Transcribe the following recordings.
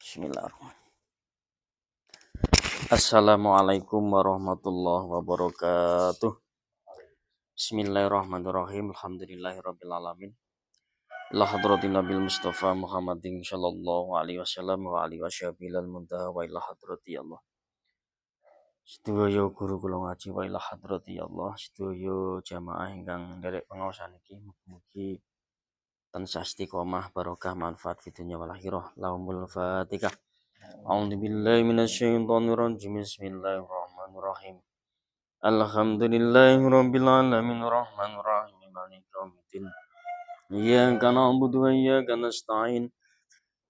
Bismillahirrahmanirrahim. Assalamualaikum warahmatullahi wabarakatuh. Bismillahirrahmanirrahim. Alhamdulillahirabbil alamin. La hadratin nabil Mustafa Muhammadin sallallahu alaihi wasallam wa alihi washabil al muntaha wa ila hadrati Allah. Sedoyo guru kula ngaji wa ila hadrati Allah, sedoyo jamaah ingkang nderek pengaosan iki mugi-mugi tansah istiqomah barokah manfaat di dunia laumul fatika. A'udzu billahi minasyaitonir rajim. Bismillahirrahmanirrahim. Alhamdulillahi iya alamin arrahmanir iya maliki sta'in Iyyaka na'budu wa iyyaka nasta'in.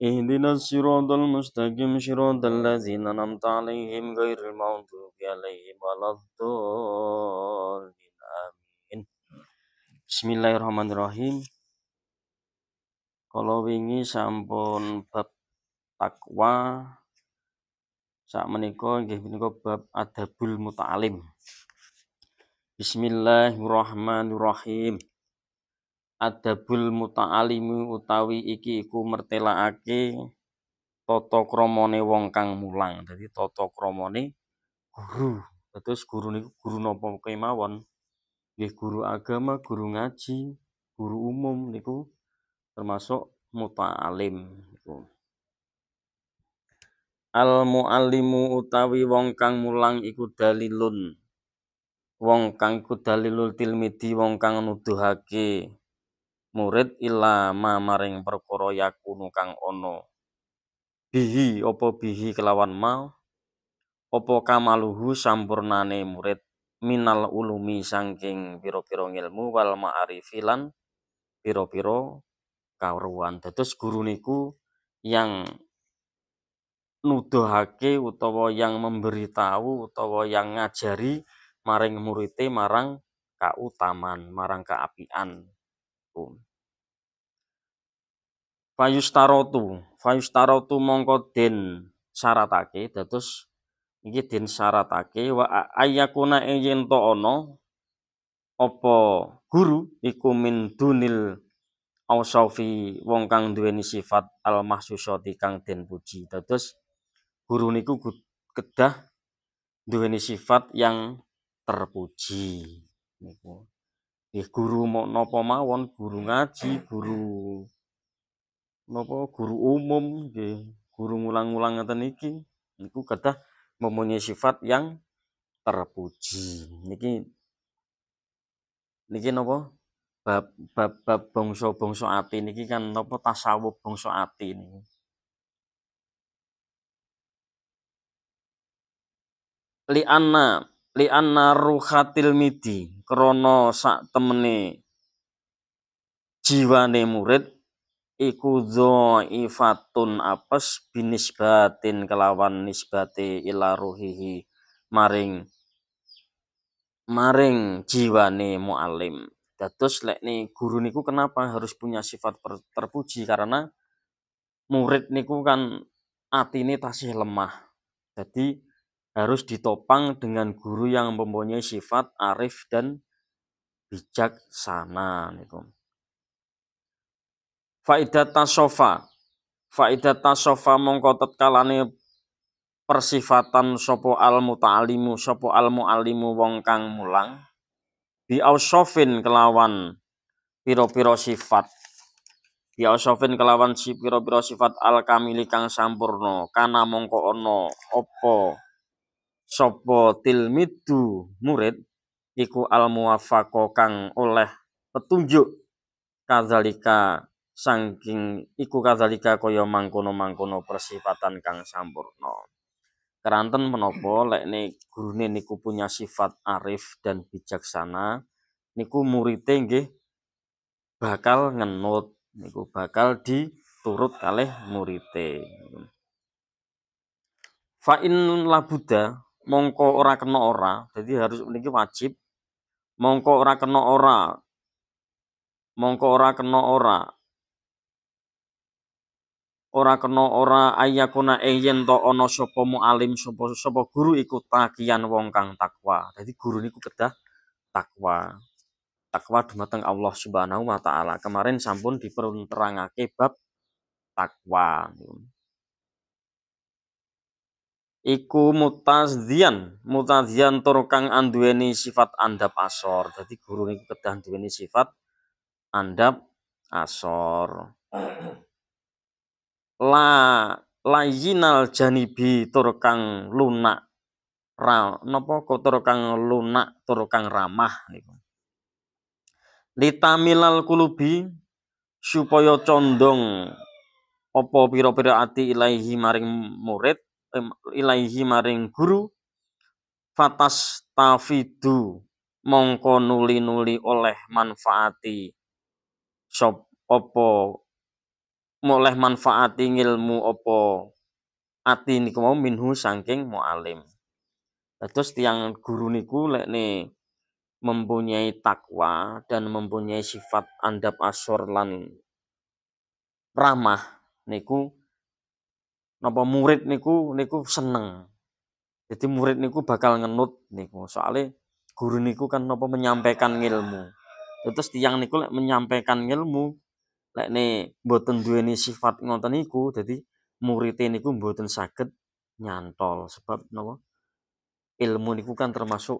Ihdinas siratal mustaqim siratal ladzina an'amta 'alaihim ghairil maghdubi Amin. Bismillahirrahmanirrahim. kalau wingi sampun bab takwa sak menika nggih menika bab adabul mutalim Bismillahirrahmanirrahim Adabul muta'alimi utawi iki iku mertelakake tata kramane wong kang mulang. Dadi tata kramane guru. Terus guru niku guru napa kemawon? Nggih guru agama, guru ngaji, guru umum niku termasuk muta'alim gitu. al alimu utawi wong kang mulang iku dalilun wong kang iku dalilul tilmidi wong kang nuduhake murid ila maring perkara yakunu kang ono bihi opo bihi kelawan mau opo kamaluhu sampurnane murid minal ulumi sangking piro-piro ilmu wal ma'arifilan piro-piro karuan tetus guru niku yang nuduhake utawa yang memberitahu utawa yang ngajari maring murite marang kautaman marang keapian fayustarotu fayustarotu mongko den syaratake tetus iki den syaratake wa ayakuna yen ono opo guru iku min dunil Ausaufi wong kang duweni sifat al mahsusati kang den puji. Dados guru niku kedah duweni sifat yang terpuji niku. Eh guru mau nopo mawon, guru ngaji, guru nopo guru umum nggih, guru ngulang-ngulang ngeten iki niku kedah mempunyai sifat yang terpuji niki niki nopo bab bab bab bangsa-bangsa ati niki kan napa tasawuf bangsa ati ini li anna li anna ruhatil midi krono sak temene jiwane murid iku ifatun apes binisbatin kelawan nisbati ila ruhihi maring maring jiwane alim Dados lek nih guru niku kenapa harus punya sifat terpuji karena murid niku kan ini tasih lemah. Jadi harus ditopang dengan guru yang mempunyai sifat arif dan bijaksana niku. Faidat tasofa. Faidat tasofa mongko tetkalane persifatan sopo al taalimu sopo al mu'alimu wong kang mulang biausofin kelawan piro-piro sifat biausofin kelawan si piro-piro sifat al kamili kang sampurno kana mongko ono opo sopo tilmidu murid iku al muafa kang oleh petunjuk kadzalika sangking iku kadzalika koyo mangkono-mangkono persifatan kang sampurno Keranten menopo lek guru ini niku punya sifat arif dan bijaksana niku murite nggih bakal ngenut niku bakal diturut kalih murite. Fa'in labuda mongko ora kena ora, jadi harus memiliki wajib mongko ora kena ora mongko ora kena ora ora kena ora ayakuna ehyen to ana sapa alim sapa sapa guru iku takian wong kang takwa. Dadi guru niku kedah takwa. Takwa dumateng Allah Subhanahu wa taala. Kemarin sampun diperunterangake bab takwa. Iku mutazdian mutazdian tur kang anduweni sifat andap asor. Dadi guru niku kedah anduweni sifat andap asor la layinal janibi tur kang lunak ra napa kotor kang lunak tur kang ramah niku litamilal kulubi supaya condong apa pira-pira ati ilaihi maring murid ilaihi maring guru fatas tafidu mongko nuli-nuli oleh manfaati sop opo moleh manfaati ilmu opo ati niku mau minhu sangking mau alim. Terus tiang guru niku lek ne mempunyai takwa dan mempunyai sifat andap asor lan ramah niku napa murid niku niku seneng. Jadi murid niku bakal ngenut niku soalnya guru niku kan napa menyampaikan ilmu. Terus tiang niku lek menyampaikan ilmu lekne boten duweni sifat ngoten niku dadi murite niku boten saged nyantol sebab napa ilmu niku kan termasuk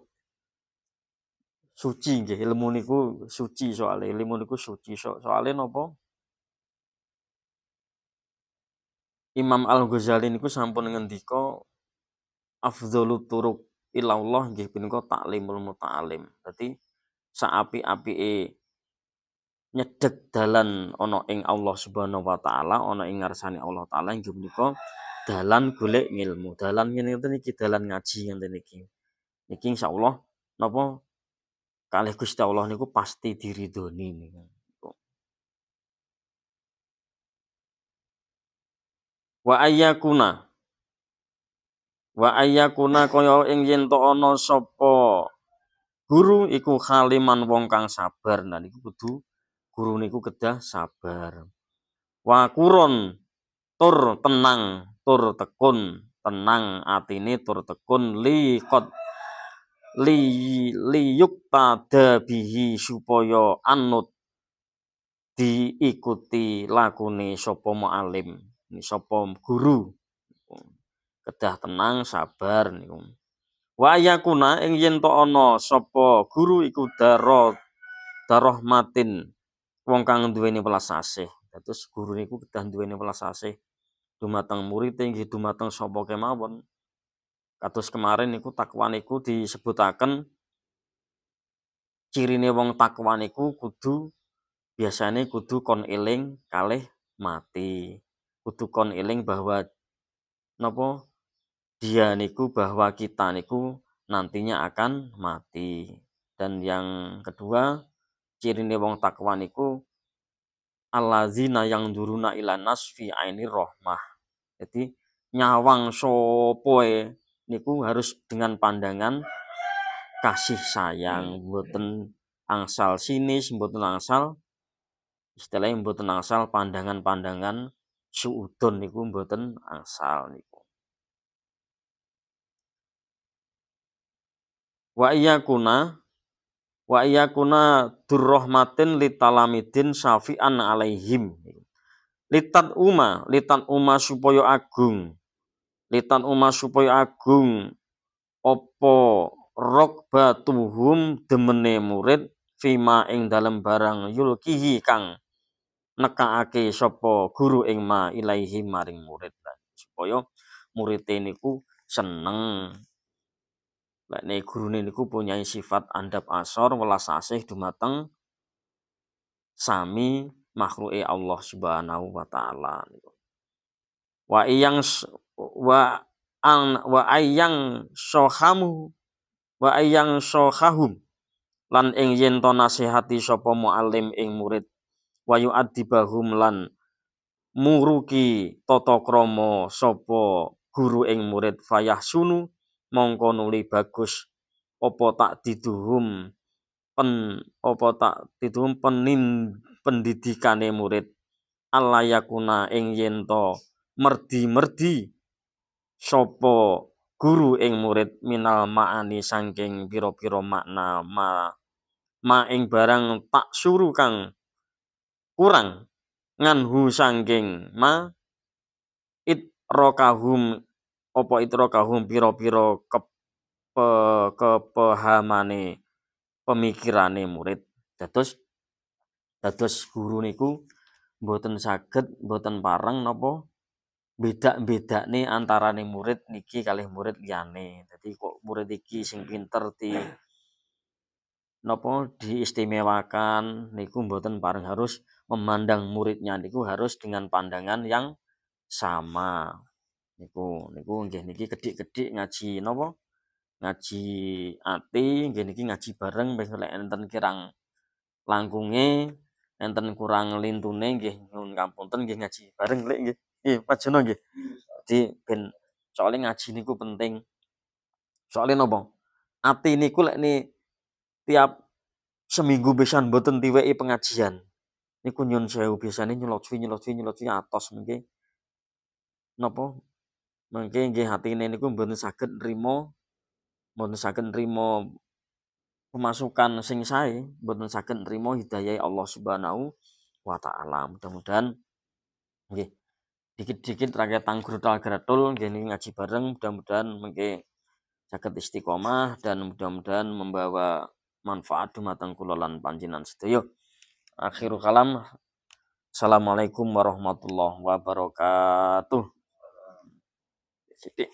suci nggih ilmu niku suci soalnya ilmu niku suci so, soalnya napa Imam Al Ghazali niku sampun ngendika afdhalut turuq ilallah nggih punika taklimul muta'alim dadi saapi-apike nyedek dalan ono ing Allah Subhanahu wa taala ono ing ngarsane Allah taala inggih menika dalan golek ilmu dalan ngene iki dalan ngaji ngene iki niki insyaallah napa kalih Gusti Allah niku pasti diridhoni niku wa ayyakuna wa ayyakuna kaya ing yen to ana sapa guru iku khaliman wong kang sabar nah niku kudu guru niku kedah sabar wakuron tur tenang tur tekun tenang atini tur tekun liqot li liyuk pada bihi supaya anut diikuti lakune sapa ma'alim sapa guru kedah tenang sabar niku wayakuna ing yen to ana sapa guru iku daro darahmatin wong kang duweni welas asih dados guru niku kedah duweni welas asih dumateng murid inggih dumateng sapa kemawon kados kemarin niku takwa niku disebutaken cirine wong takwa niku kudu biasanya kudu kon eling kalih mati kudu kon eling bahwa nopo dia niku bahwa kita niku nantinya akan mati dan yang kedua cirine wong ya takwa niku zina yang duruna ila nasfi aini rohmah Jadi nyawang sopoe niku harus dengan pandangan kasih sayang, hmm. mboten angsal sinis, mboten angsal istilahnya mboten angsal pandangan-pandangan suudon niku mboten angsal niku. Wa iya wa iyakuna durrahmatin litalamidin syafi'an alaihim litan uma litan uma supaya agung litan uma supaya agung opo rokbatuhum demene murid fima ing dalam barang yulkihi kang nekaake sapa guru ing ma ilaihi maring murid supaya murid niku seneng Lakne guru niku punya sifat andap asor welas asih dumateng sami makhluke Allah Subhanahu wa taala Wa iyang wa an wa ayang sohamu wa ayang sohahum lan ing yen to nasihati sapa muallim ing murid wayu adibahum lan muruki tata krama sapa guru ing murid fayah sunu mongko nuli bagus opo tak diduhum pen opo tak diduhum penin pendidikane murid alayakuna ing yento merdi merdi sopo guru ing murid minal maani sangking piro piro makna ma ing barang tak suruh kang kurang ngan hu sangking ma it rokahum opo itro kahum piro-piro kepe, kepehamane pemikirane murid dados dados guru niku boten saged boten pareng napa beda antara nih murid niki kali murid liyane jadi kok murid iki sing pinter di napa diistimewakan niku boten pareng harus memandang muridnya niku harus dengan pandangan yang sama niku niku nggih niki kedik-kedik ngaji napa ngaji ati nggih niki ngaji bareng wis lek enten kirang langkunge enten kurang lintune nggih nyuwun kampunten nggih ngaji bareng lek nggih nggih majuno nggih dadi ben soalnya ngaji niku penting soalnya napa ati niku lek ni tiap seminggu besan boten diweki pengajian niku nyun sewu biasane nyelotwi nyelotwi nyelotwi atos nggih napa mungkin nggih ini niku mboten saged nrimo mboten saged nrimo pemasukan sing sae mboten saged nrimo hidayah Allah Subhanahu wa taala. Mudah-mudahan nggih dikit-dikit rakyat tal gratul nggih ngaji bareng mudah-mudahan mungkin sakit istiqomah dan mudah-mudahan membawa manfaat dumateng kula lan panjenengan sedaya. Akhirul kalam. Assalamualaikum warahmatullahi wabarakatuh. ついて、